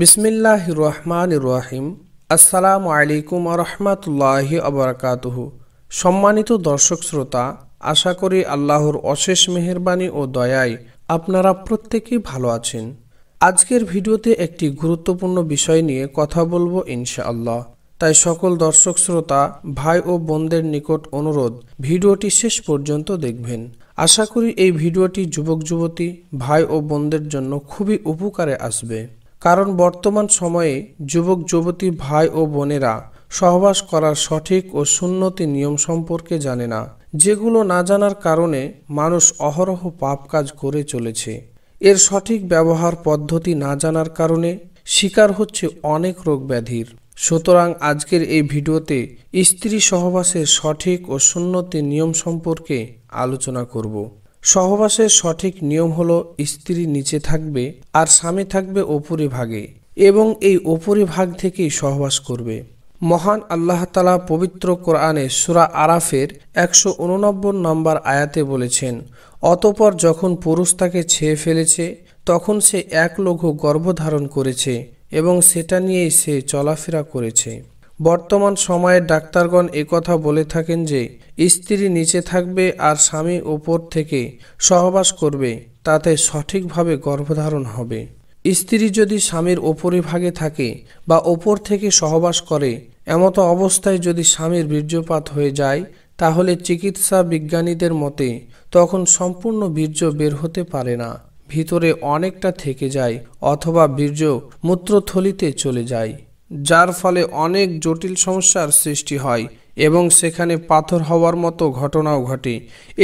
বিসমিল্লাহ রহমান রহিম আসসালামু আলাইকুম রহমাতুল্লাহ আবরকাতহ সম্মানিত দর্শক শ্রোতা আশা করি আল্লাহর অশেষ মেহরবানি ও দয়ায় আপনারা প্রত্যেকেই ভালো আছেন আজকের ভিডিওতে একটি গুরুত্বপূর্ণ বিষয় নিয়ে কথা বলবো ইনশাআল্লাহ তাই সকল দর্শক শ্রোতা ভাই ও বোনদের নিকট অনুরোধ ভিডিওটি শেষ পর্যন্ত দেখবেন আশা করি এই ভিডিওটি যুবক যুবতী ভাই ও বোনদের জন্য খুবই উপকারে আসবে কারণ বর্তমান সময়ে যুবক যুবতী ভাই ও বোনেরা সহবাস করার সঠিক ও সুন্নতি নিয়ম সম্পর্কে জানে না যেগুলো না জানার কারণে মানুষ অহরহ পাপ কাজ করে চলেছে এর সঠিক ব্যবহার পদ্ধতি না জানার কারণে শিকার হচ্ছে অনেক রোগ ব্যাধির সুতরাং আজকের এই ভিডিওতে স্ত্রী সহবাসের সঠিক ও সুন্নতি নিয়ম সম্পর্কে আলোচনা করব সহবাসের সঠিক নিয়ম হল স্ত্রী নিচে থাকবে আর স্বামী থাকবে ওপরে ভাগে এবং এই ওপরে ভাগ থেকেই সহবাস করবে মহান আল্লাহ তালা পবিত্র কোরআনে সুরা আরাফের একশো উননব্বই নম্বর আয়াতে বলেছেন অতপর যখন পুরুষ তাকে ছেয়ে ফেলেছে তখন সে এক লঘু গর্ভধারণ করেছে এবং সেটা নিয়েই সে চলাফেরা করেছে বর্তমান সময়ে ডাক্তারগণ কথা বলে থাকেন যে স্ত্রী নিচে থাকবে আর স্বামী ওপর থেকে সহবাস করবে তাতে সঠিকভাবে গর্ভধারণ হবে স্ত্রী যদি স্বামীর ভাগে থাকে বা ওপর থেকে সহবাস করে এমতো অবস্থায় যদি স্বামীর বীর্যপাত হয়ে যায় তাহলে চিকিৎসা বিজ্ঞানীদের মতে তখন সম্পূর্ণ বীর্য বের হতে পারে না ভিতরে অনেকটা থেকে যায় অথবা বীর্য মূত্রথলিতে চলে যায় যার ফলে অনেক জটিল সমস্যার সৃষ্টি হয় এবং সেখানে পাথর হওয়ার মতো ঘটনাও ঘটে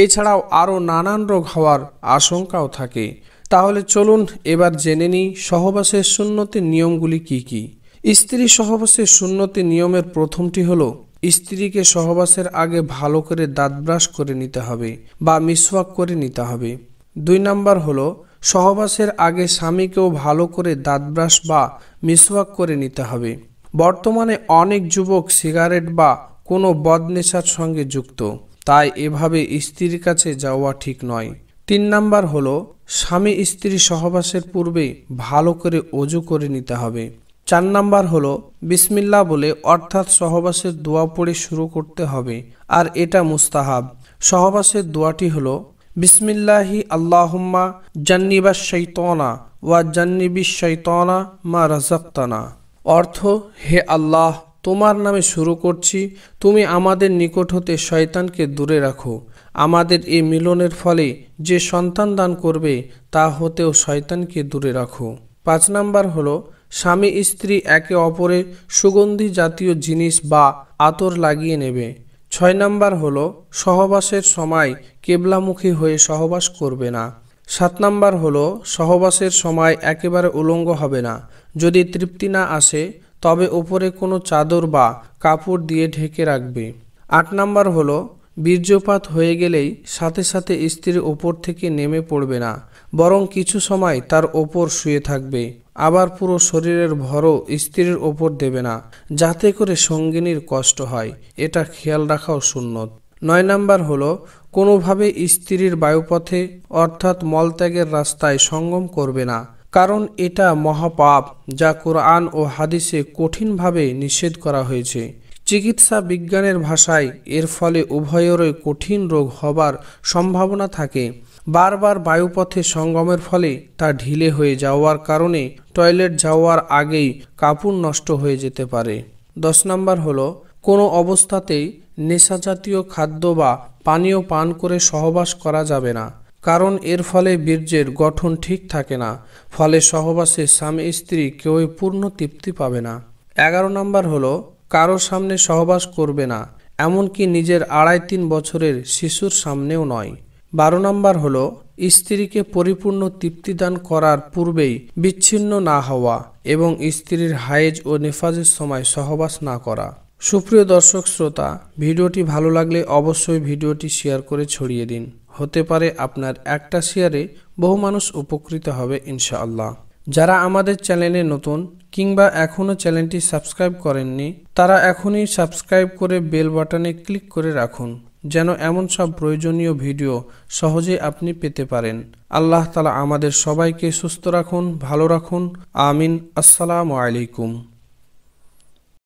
এছাড়াও আরও নানান রোগ হওয়ার আশঙ্কাও থাকে তাহলে চলুন এবার জেনে নিই সহবাসের শূন্যতি নিয়মগুলি কি কি। স্ত্রী সহবাসের শূন্যতি নিয়মের প্রথমটি হলো স্ত্রীকে সহবাসের আগে ভালো করে দাঁত ব্রাশ করে নিতে হবে বা মিসওয়াক করে নিতে হবে দুই নাম্বার হলো সহবাসের আগে স্বামীকেও ভালো করে দাঁতব্রাশ বা মিসওয়াক করে নিতে হবে বর্তমানে অনেক যুবক সিগারেট বা কোনো বদনেশার সঙ্গে যুক্ত তাই এভাবে স্ত্রীর কাছে যাওয়া ঠিক নয় তিন নাম্বার হল স্বামী স্ত্রী সহবাসের পূর্বে ভালো করে অজু করে নিতে হবে চার নাম্বার হলো বিসমিল্লা বলে অর্থাৎ সহবাসের দোয়া পড়ে শুরু করতে হবে আর এটা মুস্তাহাব সহবাসের দোয়াটি হলো বিসমিল্লাহি আল্লাহুম্মা জান্নিবা শৈতনা ওয়া জান্নিবি শৈতনা মা রাজাক্তানা অর্থ হে আল্লাহ তোমার নামে শুরু করছি তুমি আমাদের নিকট হতে শয়তানকে দূরে রাখো আমাদের এই মিলনের ফলে যে সন্তান দান করবে তা হতেও শয়তানকে দূরে রাখো পাঁচ নাম্বার হলো স্বামী স্ত্রী একে অপরে সুগন্ধি জাতীয় জিনিস বা আতর লাগিয়ে নেবে ছয় নাম্বার হল সহবাসের সময় কেবলামুখী হয়ে সহবাস করবে না সাত নাম্বার হল সহবাসের সময় একেবারে উলঙ্গ হবে না যদি তৃপ্তি না আসে তবে ওপরে কোনো চাদর বা কাপড় দিয়ে ঢেকে রাখবে আট নাম্বার হল বীর্যপাত হয়ে গেলেই সাথে সাথে স্ত্রীর ওপর থেকে নেমে পড়বে না বরং কিছু সময় তার ওপর শুয়ে থাকবে আবার পুরো শরীরের ভরও স্ত্রীর ওপর দেবে না যাতে করে সঙ্গিনীর কষ্ট হয় এটা খেয়াল রাখাও সুন্নত নয় নাম্বার হলো কোনোভাবে স্ত্রীর বায়ুপথে অর্থাৎ মলত্যাগের রাস্তায় সঙ্গম করবে না কারণ এটা মহাপাপ যা কোরআন ও হাদিসে কঠিনভাবে নিষেধ করা হয়েছে চিকিৎসা বিজ্ঞানের ভাষায় এর ফলে উভয়েরই কঠিন রোগ হবার সম্ভাবনা থাকে বারবার বায়ুপথে সঙ্গমের ফলে তা ঢিলে হয়ে যাওয়ার কারণে টয়লেট যাওয়ার আগেই কাপড় নষ্ট হয়ে যেতে পারে দশ নম্বর হল কোনো অবস্থাতেই নেশাজাতীয় খাদ্য বা পানীয় পান করে সহবাস করা যাবে না কারণ এর ফলে বীর্যের গঠন ঠিক থাকে না ফলে সহবাসে স্বামী স্ত্রী কেউই পূর্ণ তৃপ্তি পাবে না এগারো নম্বর হলো কারোর সামনে সহবাস করবে না এমনকি নিজের আড়াই তিন বছরের শিশুর সামনেও নয় বারো নম্বর হলো স্ত্রীকে পরিপূর্ণ তৃপ্তিদান করার পূর্বেই বিচ্ছিন্ন না হওয়া এবং স্ত্রীর হায়েজ ও নেফাজের সময় সহবাস না করা সুপ্রিয় দর্শক শ্রোতা ভিডিওটি ভালো লাগলে অবশ্যই ভিডিওটি শেয়ার করে ছড়িয়ে দিন হতে পারে আপনার একটা শেয়ারে বহু মানুষ উপকৃত হবে ইনশাআল্লাহ যারা আমাদের চ্যানেলে নতুন কিংবা এখনও চ্যানেলটি সাবস্ক্রাইব করেননি তারা এখনই সাবস্ক্রাইব করে বেল বাটনে ক্লিক করে রাখুন যেন এমন সব প্রয়োজনীয় ভিডিও সহজে আপনি পেতে পারেন আল্লাহ তালা আমাদের সবাইকে সুস্থ রাখুন ভালো রাখুন আমিন আসসালামু আলাইকুম